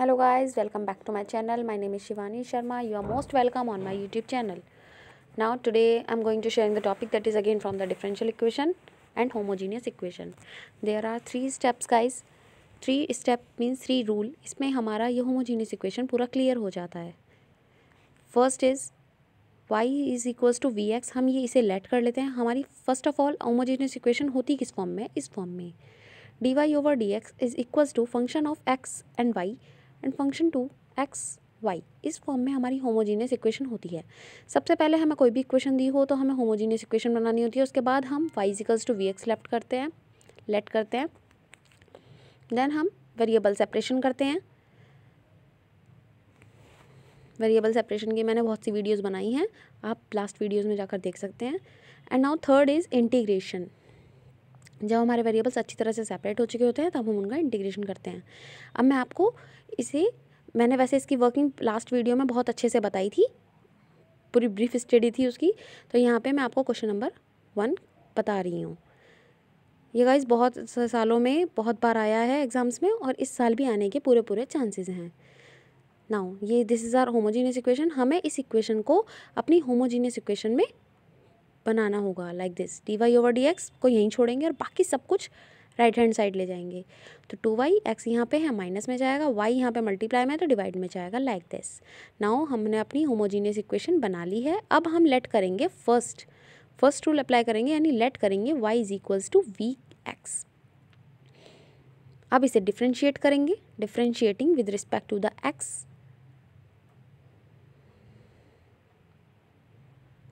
hello guys welcome back to my channel my name is Shivani Sharma you are most welcome on my YouTube channel now today I am going to share the topic that is again from the differential equation and homogeneous equation there are three steps guys three step means three rule इसमें हमारा ये homogeneous equation पूरा clear हो जाता है first is y is equals to we x हम ये इसे लेट कर लेते हैं हमारी first of all homogeneous equation होती किस फॉर्म में इस फॉर्म में d Y over D x is equals to function of x and y and function two x y इस फॉर्म में हमारी होमोजीनियस इक्वेशन होती है सबसे पहले हमें कोई भी इक्वेशन दी हो तो हमें होमोजीनियस इक्वेशन बनानी होती है उसके बाद हम y equals to we x left करते हैं लेट करते हैं देन हम वेरिएबल सेपरेशन करते हैं वेरिएबल सेपरेशन की मैंने बहुत सी वीडियोज़ बनाई हैं आप लास्ट वीडियोज़ में जाकर देख सकते हैं and now third is integration जब हमारे वेरिएबल्स अच्छी तरह से सेपरेट हो चुके होते हैं तब हम उनका इंटीग्रेशन करते हैं अब मैं आपको इसे मैंने वैसे इसकी वर्किंग लास्ट वीडियो में बहुत अच्छे से बताई थी पूरी ब्रीफ स्टडी थी उसकी तो यहाँ पे मैं आपको क्वेश्चन नंबर वन बता रही हूँ ये गाइज़ बहुत सालों में बहुत बार आया है एग्ज़ाम्स में और इस साल भी आने के पूरे पूरे चांसेस हैं नाउ ये this is our homogeneous equation हमें इस इक्वेशन को अपनी होमोजीनियस इक्वेशन में बनाना होगा like this d Y over D x को यहीं छोड़ेंगे और बाकी सब कुछ राइट हैंड साइड ले जाएंगे तो टू वाई एक्स यहाँ पे है माइनस में जाएगा वाई यहाँ पे मल्टीप्लाई में तो डिवाइड में जाएगा लाइक दिस नाउ हमने अपनी होमोजीनियस इक्वेशन बना ली है अब हम लेट करेंगे फर्स्ट फर्स्ट रूल अप्लाई करेंगे यानी लेट करेंगे y is equals to we x अब इसे डिफ्रेंशिएट करेंगे differentiating with respect to the x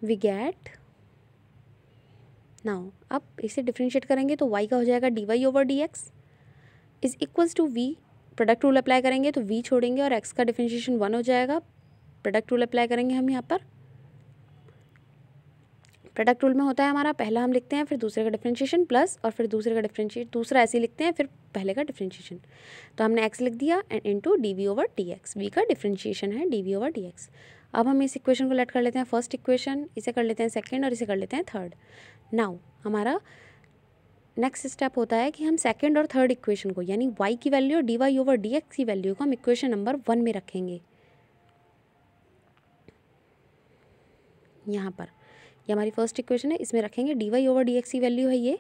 we get now अब इसे डिफ्रेंशिएट करेंगे तो वाई का हो जाएगा d Y over D x is equals to v product rule apply करेंगे तो वी छोड़ेंगे और एक्स का डिफ्रेंशिएशन वन हो जाएगा प्रोडक्ट रूल अप्लाई करेंगे हम यहाँ पर प्रोडक्ट रूल में होता है हमारा पहला हम लिखते हैं फिर दूसरे का डिफ्रेंशिएशन प्लस और फिर दूसरे का डिफ्रेंशिएट दूसरा ऐसे लिखते हैं फिर पहले का डिफ्रेंशिएशन तो हमने एक्स लिख दिया and into d we over d x v का डिफ्रेंशिएशन है d we over D x अब हम इस इक्वेशन को लेट कर लेते हैं फर्स्ट इक्वेशन इसे कर लेते हैं सेकेंड और इसे कर लेते हैं थर्ड नाउ हमारा नेक्स्ट स्टेप होता है कि हम सेकेंड और थर्ड इक्वेशन को यानी वाई की वैल्यू और d Y over D x की वैल्यू को हम इक्वेशन नंबर वन में रखेंगे यहाँ पर ये हमारी फर्स्ट इक्वेशन है इसमें रखेंगे d Y over D x की वैल्यू है ये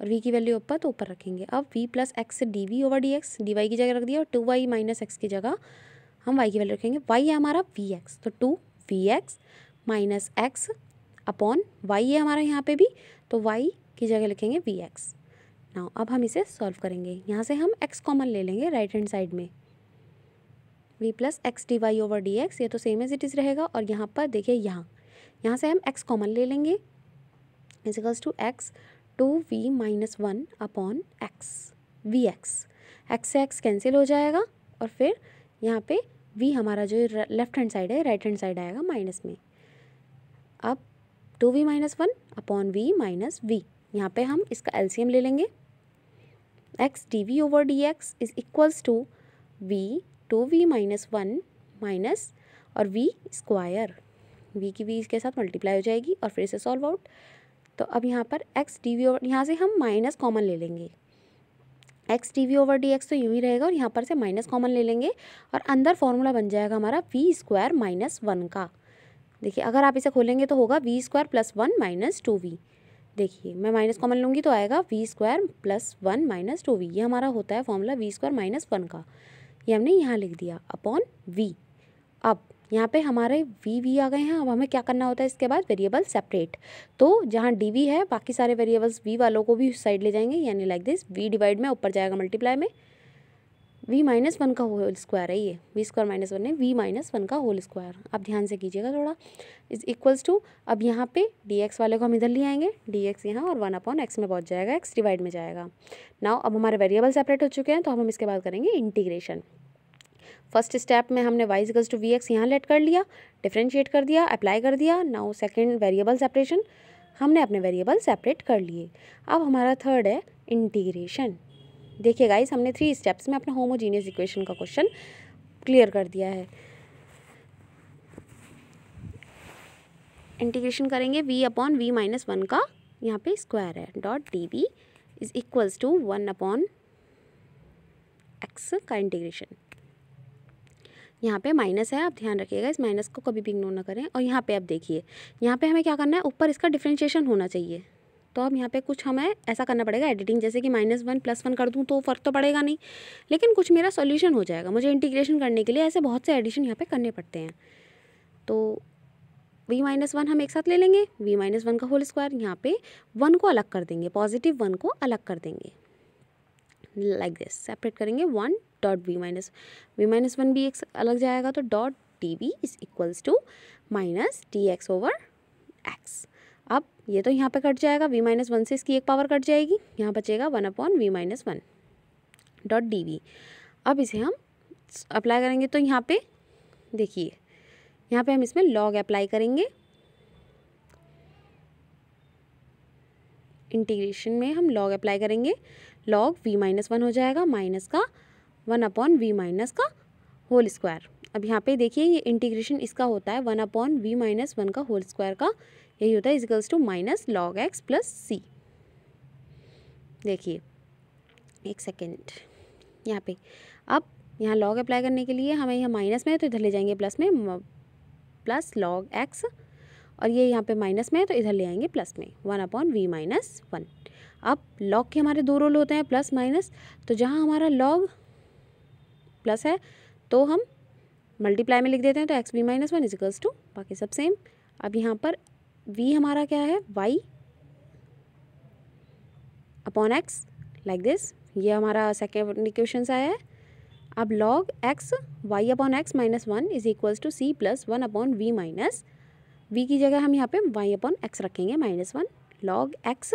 और वी की वैल्यू ऊपर तो ऊपर रखेंगे अब v plus x D we over D x D y की जगह रख दिया और टू वाई माइनस एक्स की जगह हम वाई की वैल्यू रखेंगे वाई है हमारा वी एक्स तो to we X minus X upon Y है हमारा यहाँ पे भी तो वाई की जगह लिखेंगे वी एक्स नाउ अब हम इसे सॉल्व करेंगे यहाँ से हम एक्स कॉमन ले लेंगे राइट हैंड साइड में V plus x D Y over D X ये तो सेम एज इट इज़ रहेगा और यहाँ पर देखिए यहाँ यहाँ से हम एक्स कॉमन ले लेंगे equals to X two V minus one upon X V X X से एक्स कैंसिल हो जाएगा और फिर यहाँ पे वी हमारा जो लेफ्ट हैंड साइड है राइट हैंड साइड आएगा माइनस में अब two V minus one upon V minus V यहाँ पर हम इसका एलसीएम ले लेंगे X D we over D x is equals to V two V minus one minus और वी स्क्वायर वी की वी इसके साथ मल्टीप्लाई हो जाएगी और फिर से सॉल्व आउट तो अब यहाँ पर एक्स डी वी ओवर यहाँ से हम माइनस कॉमन ले लेंगे X D we over D X तो यूँ ही रहेगा और यहाँ पर से माइनस कॉमन ले लेंगे और अंदर फॉर्मूला बन जाएगा हमारा वी स्क्वायर माइनस वन का देखिए अगर आप इसे खोलेंगे तो होगा V square plus one minus two V देखिए मैं माइनस कॉमन लूँगी तो आएगा V square plus one minus two V ये हमारा होता है formula V square minus one का ये हमने यहाँ लिख दिया अपॉन वी अब यहाँ पे हमारे वी वी आ गए हैं अब हमें क्या करना होता है इसके बाद वेरिएबल सेपरेट तो जहाँ डी वी है बाकी सारे वेरिएबल्स वी वालों को भी साइड ले जाएंगे यानी लाइक दिस वी डिवाइड में ऊपर जाएगा मल्टीप्लाई में वी माइनस वन का होल स्क्वायर है ये वी स्क्वायर माइनस वन है वी माइनस वन का होल स्क्वायर आप ध्यान से कीजिएगा थोड़ा इज इक्वल्स टू अब यहाँ पे डी एक्स वाले को हम इधर ले आएंगे डी एक्स यहाँ और वन अपॉन एक्स में पहुँच जाएगा एक्स डिवाइड में जाएगा नाउ अब हमारे वेरिएबल सेपरेट हो चुके हैं तो हम इसके बाद करेंगे इंटीग्रेशन फर्स्ट स्टेप में हमने Y equals to we X यहाँ लेट कर लिया डिफ्रेंशिएट कर दिया अप्लाई कर दिया नाउ सेकेंड वेरिएबल सेपरेशन हमने अपने वेरिएबल सेपरेट कर लिए अब हमारा थर्ड है इंटीग्रेशन देखिए गाइस हमने थ्री स्टेप्स में अपना होमोजीनियस इक्वेशन का क्वेश्चन क्लियर कर दिया है इंटीग्रेशन करेंगे V upon V minus one का यहाँ पे स्क्वायर है dot D B is equals to one upon X का इंटीग्रेशन यहाँ पे माइनस है आप ध्यान रखिएगा इस माइनस को कभी भी इग्नोर ना करें और यहाँ पे आप देखिए यहाँ पे हमें क्या करना है ऊपर इसका डिफ्रेंशिएशन होना चाहिए तो अब यहाँ पे कुछ हमें ऐसा करना पड़ेगा एडिटिंग जैसे कि माइनस वन प्लस वन कर दूँ तो फ़र्क तो पड़ेगा नहीं लेकिन कुछ मेरा सोल्यूशन हो जाएगा मुझे इंटीग्रेशन करने के लिए ऐसे बहुत से एडिशन यहाँ पर करने पड़ते हैं तो वी माइनस वन हम एक साथ ले लेंगे वी माइनस वन का होल स्क्वायर यहाँ पे वन को अलग कर देंगे पॉजिटिव वन को अलग कर देंगे लाइक दिस सेपरेट करेंगे one dot V minus V minus one B X अलग जाएगा तो dot D B is equals to minus D X over X अब ये तो यहाँ पे कट जाएगा वी माइनस वन से इसकी एक पावर कट जाएगी यहाँ बचेगा one upon V minus one dot D B अब इसे हम अप्लाई करेंगे तो यहाँ पे देखिए यहाँ पे हम इसमें लॉग अप्लाई करेंगे इंटीग्रेशन में हम लॉग अप्लाई करेंगे लॉग वी माइनस वन हो जाएगा माइनस का वन अपॉन वी माइनस का होल स्क्वायर अब यहाँ पे देखिए ये इंटीग्रेशन इसका होता है one upon V minus one का होल स्क्वायर का यही होता है equals to minus log X plus C देखिए एक सेकेंड यहाँ पे अब यहाँ लॉग अप्लाई करने के लिए हमें यहाँ माइनस में है तो इधर ले जाएंगे प्लस में प्लस लॉग एक्स और ये यहाँ पे माइनस में है तो इधर ले आएंगे प्लस में one upon V minus one अब लॉग के हमारे दो रोल होते हैं प्लस माइनस तो जहाँ हमारा लॉग प्लस है तो हम मल्टीप्लाई में लिख देते हैं तो X V minus one equals to बाकी सब सेम अब यहाँ पर वी हमारा क्या है Y upon X like this ये हमारा सेकेंड इक्वेशन आया है अब log X Y upon X minus one is equals to C plus one upon V minus V की जगह हम यहाँ पे वाई अपॉन एक्स रखेंगे minus one log X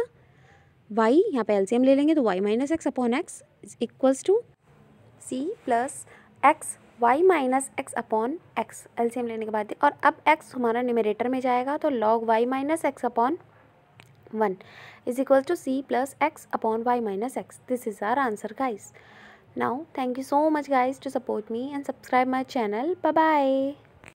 Y यहाँ पे एलसीएम ले लेंगे तो Y minus X upon X is equals to C plus X Y minus X upon X LCM लेने के बाद और अब एक्स हमारा न्यूमरेटर में जाएगा तो log Y minus X upon one is equal to C plus X upon Y minus X this is our answer guys now thank you so much guys to support me and subscribe my channel bye